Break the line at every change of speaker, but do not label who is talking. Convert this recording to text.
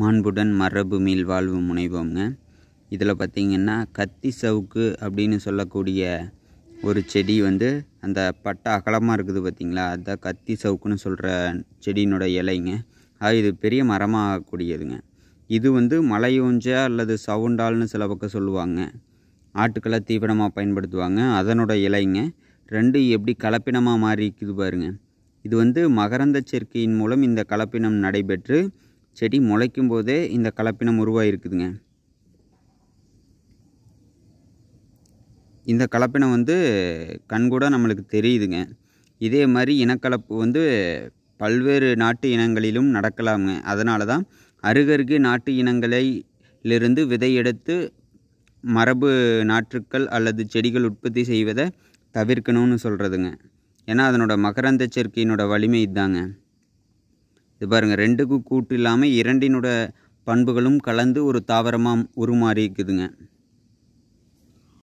மாண்புடன் மரபு மீள் வாழ்வு முனைவோங்க இதில் பார்த்திங்கன்னா கத்தி சவுக்கு அப்படின்னு சொல்லக்கூடிய ஒரு செடி வந்து அந்த பட்டை அகலமாக இருக்குது பார்த்திங்களா அதுதான் கத்தி சவுக்குன்னு சொல்கிற செடியினோட இலைங்க அது இது பெரிய மரமாகக்கூடியதுங்க இது வந்து மலையூஞ்சா அல்லது சவுண்டால்னு சில பக்கம் சொல்லுவாங்க ஆட்டுக்களை தீவனமாக பயன்படுத்துவாங்க அதனோட இலைங்க ரெண்டு எப்படி கலப்பினமாக மாறி இருக்குது பாருங்க இது வந்து மகரந்த சேர்க்கையின் மூலம் இந்த கலப்பினம் நடைபெற்று செடி முளைக்கும் போதே இந்த கலப்பினம் உருவாகிருக்குதுங்க இந்த கலப்பினம் வந்து கண்கூட நம்மளுக்கு தெரியுதுங்க இதே மாதிரி இனக்கலப்பு வந்து பல்வேறு நாட்டு இனங்களிலும் நடக்கலாமுங்க அதனால தான் அருகருகே நாட்டு இனங்களிலிருந்து விதையெடுத்து மரபு நாற்றுக்கள் அல்லது செடிகள் உற்பத்தி செய்வதை தவிர்க்கணும்னு சொல்கிறதுங்க ஏன்னா அதனோட மகரந்த சேர்க்கையினோட வலிமை இதாங்க இது பாருங்கள் ரெண்டுக்கும் கூட்டு இல்லாமல் இரண்டினோட பண்புகளும் கலந்து ஒரு தாவரமாக உருமாறி இருக்குதுங்க